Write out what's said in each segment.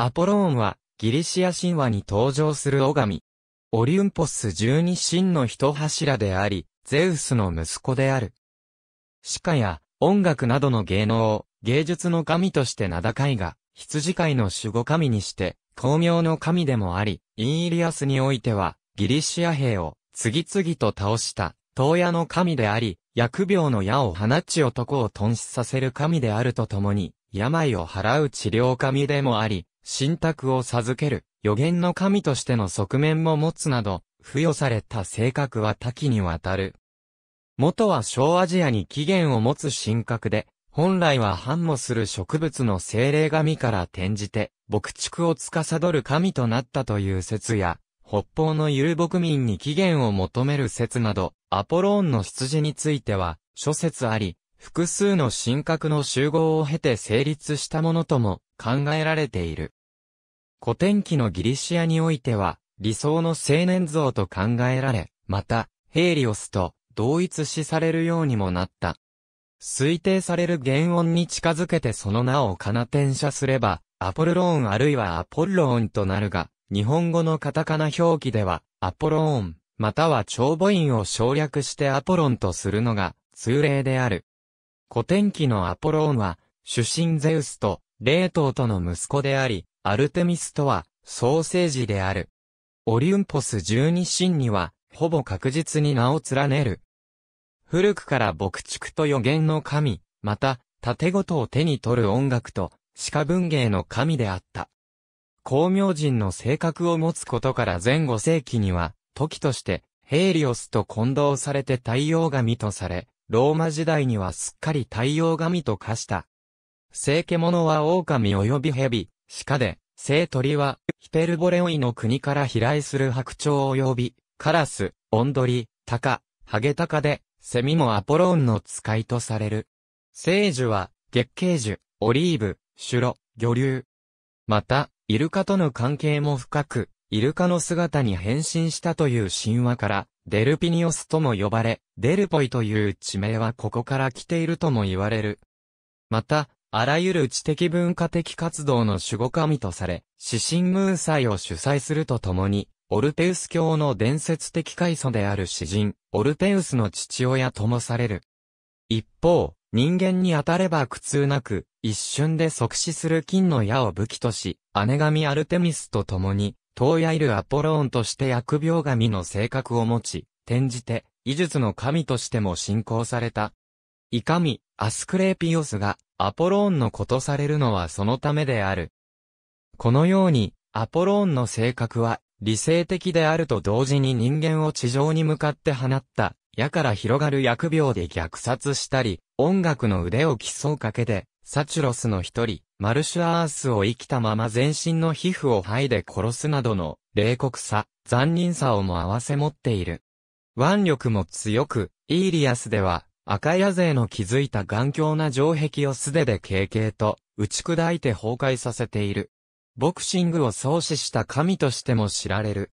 アポローンは、ギリシア神話に登場する女神。オリュンポス十二神の一柱であり、ゼウスの息子である。鹿や、音楽などの芸能、芸術の神として名高いが、羊飼いの守護神にして、巧妙の神でもあり、インイリアスにおいては、ギリシア兵を、次々と倒した、東野の神であり、薬病の矢を放ち男を頓死させる神であるとともに、病を払う治療神でもあり、信託を授ける、予言の神としての側面も持つなど、付与された性格は多岐にわたる。元は小アジアに起源を持つ神格で、本来は繁茂する植物の精霊神から転じて、牧畜を司る神となったという説や、北方のゆる牧民に起源を求める説など、アポローンの羊については、諸説あり、複数の神格の集合を経て成立したものとも考えられている。古典期のギリシアにおいては、理想の青年像と考えられ、また、ヘイリオスと同一視されるようにもなった。推定される原音に近づけてその名をカナ転写すれば、アポルローンあるいはアポルローンとなるが、日本語のカタカナ表記では、アポローン、または長母音を省略してアポロンとするのが、通例である。古典期のアポローンは、主神ゼウスと、霊塔との息子であり、アルテミスとは、ソーセージである。オリュンポス十二神には、ほぼ確実に名を連ねる。古くから牧畜と予言の神、また、盾ごとを手に取る音楽と、鹿文芸の神であった。光明人の性格を持つことから前後世紀には、時として、ヘイリオスと混同されて太陽神とされ、ローマ時代にはすっかり太陽神と化した。聖獣は狼及び蛇、しかで、聖鳥は、ヒペルボレオイの国から飛来する白鳥及び、カラス、オンドリ、タカ、ハゲタカで、セミもアポローンの使いとされる。聖樹は、月桂樹、オリーブ、シュロ、魚流。また、イルカとの関係も深く、イルカの姿に変身したという神話から、デルピニオスとも呼ばれ、デルポイという地名はここから来ているとも言われる。また、あらゆる知的文化的活動の守護神とされ、死神ムー祭を主催するとともに、オルテウス教の伝説的開祖である詩人、オルテウスの父親ともされる。一方、人間に当たれば苦痛なく、一瞬で即死する金の矢を武器とし、姉神アルテミスと共に、東矢いるアポローンとして薬病神の性格を持ち、転じて、医術の神としても信仰された。いかみ、アスクレーピオスがアポローンのことされるのはそのためである。このように、アポローンの性格は理性的であると同時に人間を地上に向かって放った矢から広がる疫病で虐殺したり、音楽の腕を競う賭けで、サチュロスの一人、マルシュアースを生きたまま全身の皮膚を剥いで殺すなどの冷酷さ、残忍さをも合わせ持っている。腕力も強く、イーリアスでは、赤矢勢の築いた頑強な城壁を素手で軽々と打ち砕いて崩壊させている。ボクシングを創始した神としても知られる。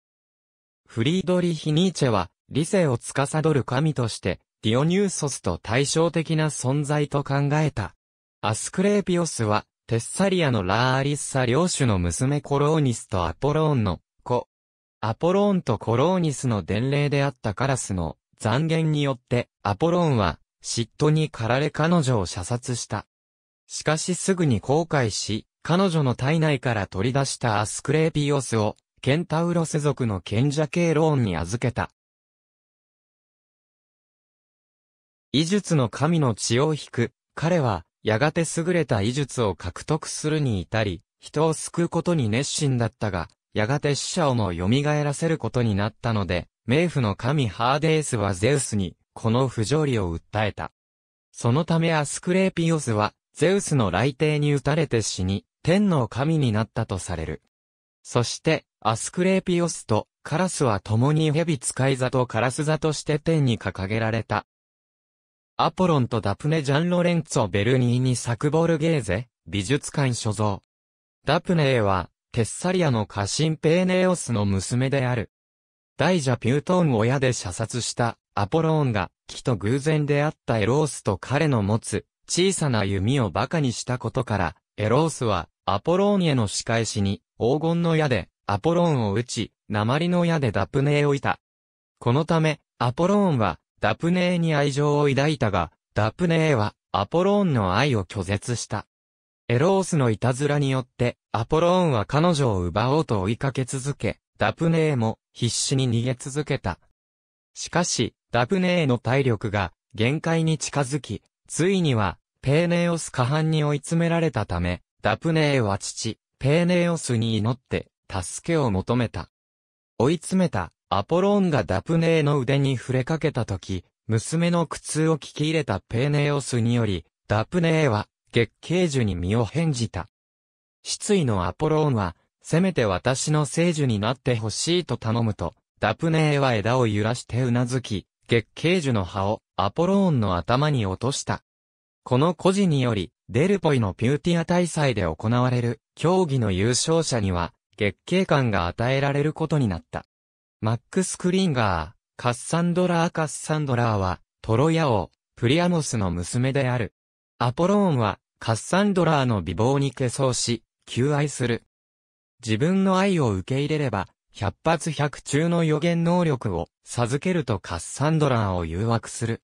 フリードリヒ・ニーチェは、理性を司る神として、ディオニューソスと対照的な存在と考えた。アスクレーピオスは、テッサリアのラーアリッサ領主の娘コローニスとアポローンの子。アポローンとコローニスの伝令であったカラスの残言によってアポロンは嫉妬に駆られ彼女を射殺した。しかしすぐに後悔し、彼女の体内から取り出したアスクレーピオスをケンタウロス族の賢者系ローンに預けた。医術の神の血を引く、彼は、やがて優れた医術を獲得するに至り、人を救うことに熱心だったが、やがて死者をも蘇らせることになったので、冥府の神ハーデースはゼウスに、この不条理を訴えた。そのためアスクレーピオスは、ゼウスの雷帝に打たれて死に、天の神になったとされる。そして、アスクレーピオスとカラスは共に蛇使い座とカラス座として天に掲げられた。アポロンとダプネ・ジャン・ロレンツォ・ベルニーニ・サクボルゲーゼ、美術館所蔵。ダプネーは、テッサリアのカシンペーネオスの娘である。大蛇ピュートーンを矢で射殺したアポローンが、木と偶然出会ったエロースと彼の持つ小さな弓を馬鹿にしたことから、エロースはアポローンへの仕返しに黄金の矢でアポローンを撃ち、鉛の矢でダプネーをいた。このため、アポローンはダプネーに愛情を抱いたが、ダプネーはアポローンの愛を拒絶した。エロースのいたずらによって、アポローンは彼女を奪おうと追いかけ続け、ダプネーも必死に逃げ続けた。しかし、ダプネーの体力が限界に近づき、ついには、ペーネオス下半に追い詰められたため、ダプネーは父、ペーネオスに祈って、助けを求めた。追い詰めた、アポロンがダプネーの腕に触れかけた時、娘の苦痛を聞き入れたペーネオスにより、ダプネーは、月桂樹に身を変じた。失意のアポローンは、せめて私の聖樹になってほしいと頼むと、ダプネーは枝を揺らしてうなずき、月桂樹の葉をアポローンの頭に落とした。この故事により、デルポイのピューティア大祭で行われる競技の優勝者には、月桂冠が与えられることになった。マックス・クリンガー、カッサンドラー・カッサンドラーは、トロヤ王、プリアモスの娘である。アポローンは、カッサンドラーの美貌に化粧し、求愛する。自分の愛を受け入れれば、百発百中の予言能力を授けるとカッサンドラーを誘惑する。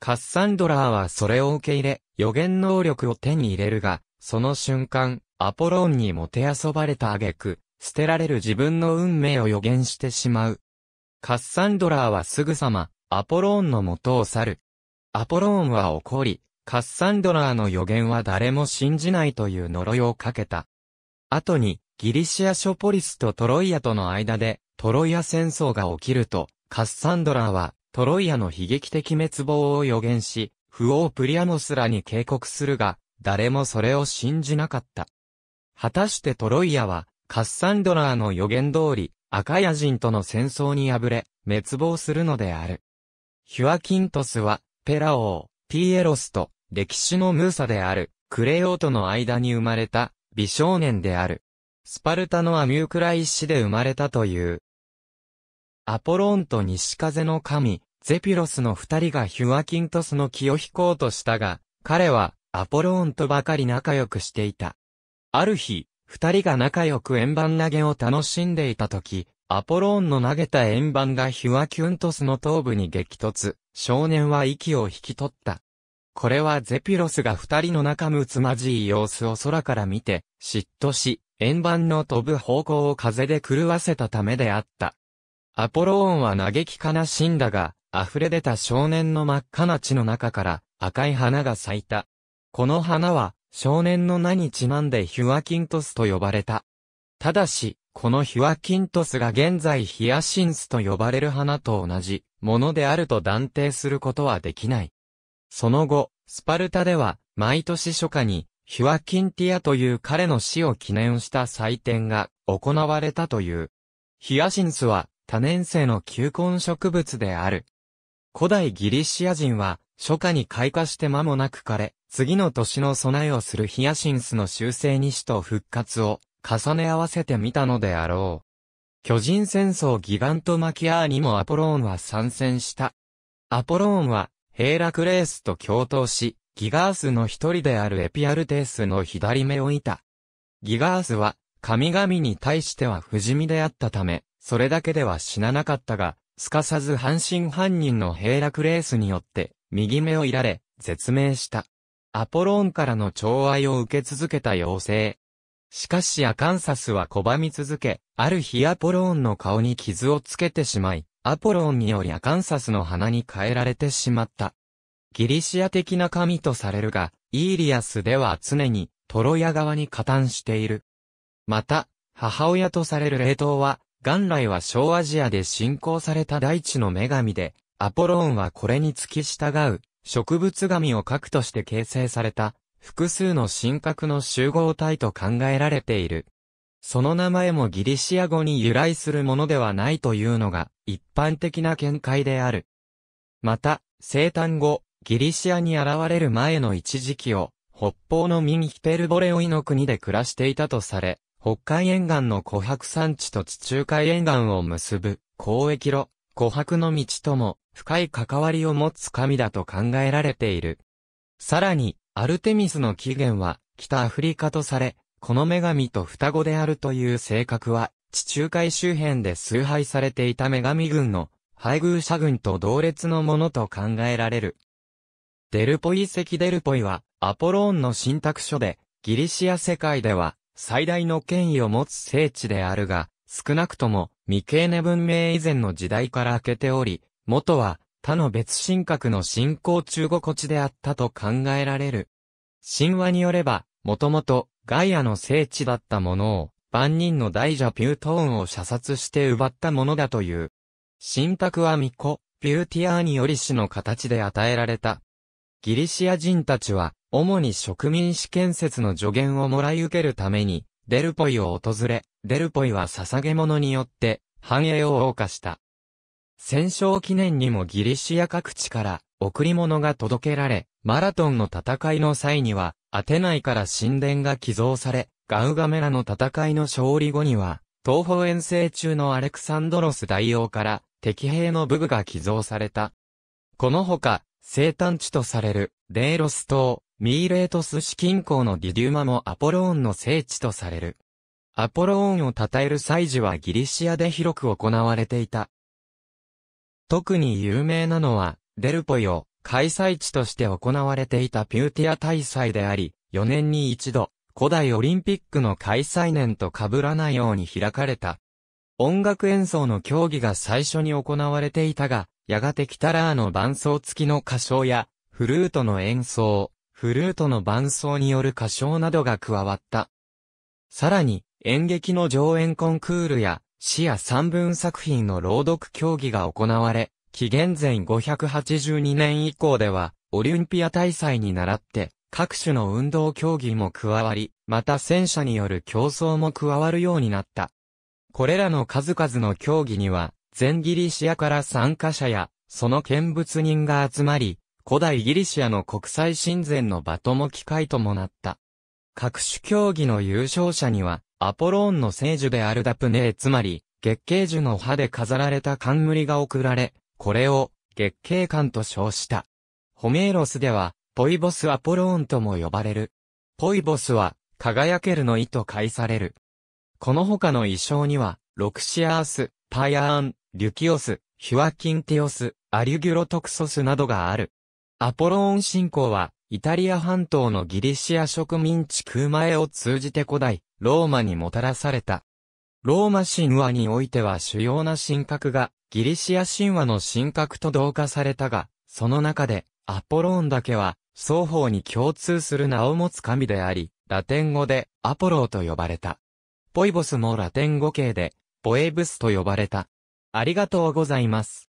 カッサンドラーはそれを受け入れ、予言能力を手に入れるが、その瞬間、アポローンにもてあそばれた挙句、捨てられる自分の運命を予言してしまう。カッサンドラーはすぐさま、アポローンの元を去る。アポローンは怒り、カッサンドラーの予言は誰も信じないという呪いをかけた。後に、ギリシア諸ポリスとトロイアとの間で、トロイア戦争が起きると、カッサンドラは、トロイアの悲劇的滅亡を予言し、不王プリアノスらに警告するが、誰もそれを信じなかった。果たしてトロイアは、カッサンドラの予言通り、アカヤ人との戦争に敗れ、滅亡するのである。ヒュアキントスは、ペラ王、ティエロスと、歴史のムーサである、クレオーとの間に生まれた、美少年である。スパルタのアミュークラ一市で生まれたという。アポロンと西風の神、ゼピロスの二人がヒュアキントスの気を引こうとしたが、彼はアポローンとばかり仲良くしていた。ある日、二人が仲良く円盤投げを楽しんでいた時、アポローンの投げた円盤がヒュアキュントスの頭部に激突、少年は息を引き取った。これはゼピロスが二人の仲睦まじい様子を空から見て、嫉妬し、円盤の飛ぶ方向を風で狂わせたためであった。アポロオンは嘆き悲しんだが、溢れ出た少年の真っ赤な血の中から赤い花が咲いた。この花は少年の名にちなんでヒュアキントスと呼ばれた。ただし、このヒュアキントスが現在ヒアシンスと呼ばれる花と同じものであると断定することはできない。その後、スパルタでは毎年初夏にヒュアキンティアという彼の死を記念した祭典が行われたという。ヒアシンスは多年生の球根植物である。古代ギリシア人は初夏に開花して間もなく枯れ、次の年の備えをするヒアシンスの修正に死と復活を重ね合わせてみたのであろう。巨人戦争ギガントマキアーにもアポローンは参戦した。アポローンはヘーラクレースと共闘し、ギガースの一人であるエピアルテースの左目を射た。ギガースは、神々に対しては不死身であったため、それだけでは死ななかったが、すかさず半身半人のヘイラクレースによって、右目をいられ、絶命した。アポローンからの寵愛を受け続けた妖精。しかしアカンサスは拒み続け、ある日アポローンの顔に傷をつけてしまい、アポローンによりアカンサスの鼻に変えられてしまった。ギリシア的な神とされるが、イーリアスでは常にトロヤ側に加担している。また、母親とされる霊凍は、元来は小アジアで信仰された大地の女神で、アポローンはこれに付き従う、植物神を核として形成された、複数の神格の集合体と考えられている。その名前もギリシア語に由来するものではないというのが一般的な見解である。また、生誕後、ギリシアに現れる前の一時期を、北方の右ヒペルボレオイの国で暮らしていたとされ、北海沿岸の琥珀山地と地中海沿岸を結ぶ交易路、琥珀の道とも深い関わりを持つ神だと考えられている。さらに、アルテミスの起源は北アフリカとされ、この女神と双子であるという性格は、地中海周辺で崇拝されていた女神軍の配偶者軍と同列のものと考えられる。デルポイ遺跡デルポイは、アポローンの信託書で、ギリシア世界では、最大の権威を持つ聖地であるが、少なくとも、未経ネ文明以前の時代から明けており、元は、他の別神格の信仰中心地であったと考えられる。神話によれば、もともと、ガイアの聖地だったものを、万人の大蛇ピュートーンを射殺して奪ったものだという。神託は巫女、ピューティアーにより死の形で与えられた、ギリシア人たちは、主に植民地建設の助言をもらい受けるために、デルポイを訪れ、デルポイは捧げ物によって、繁栄を謳歌した。戦勝記念にもギリシア各地から、贈り物が届けられ、マラトンの戦いの際には、アテナイから神殿が寄贈され、ガウガメラの戦いの勝利後には、東方遠征中のアレクサンドロス大王から、敵兵の武具が寄贈された。このほか、生誕地とされる、デーロス島、ミーレートス市近郊のディデューマもアポローンの聖地とされる。アポローンを称える祭事はギリシアで広く行われていた。特に有名なのは、デルポヨ、開催地として行われていたピューティア大祭であり、4年に一度、古代オリンピックの開催年と被らないように開かれた。音楽演奏の競技が最初に行われていたが、やがてキタラーの伴奏付きの歌唱や、フルートの演奏、フルートの伴奏による歌唱などが加わった。さらに、演劇の上演コンクールや、詩や三文作品の朗読競技が行われ、紀元前582年以降では、オリンピア大祭に倣って、各種の運動競技も加わり、また戦車による競争も加わるようになった。これらの数々の競技には、全ギリシアから参加者や、その見物人が集まり、古代ギリシアの国際親善の場とも機会ともなった。各種競技の優勝者には、アポローンの聖樹であるダプネーつまり、月桂樹の葉で飾られた冠が贈られ、これを月桂冠と称した。ホメーロスでは、ポイボスアポローンとも呼ばれる。ポイボスは、輝けるの意と解される。この他の衣装には、ロクシアース、パイアーン、リュキオス、ヒュアキンティオス、アリュギュロトクソスなどがある。アポローン信仰は、イタリア半島のギリシア植民地空前を通じて古代、ローマにもたらされた。ローマ神話においては主要な神格が、ギリシア神話の神格と同化されたが、その中で、アポローンだけは、双方に共通する名を持つ神であり、ラテン語で、アポローと呼ばれた。ポイボスもラテン語形で、ポエブスと呼ばれた。ありがとうございます。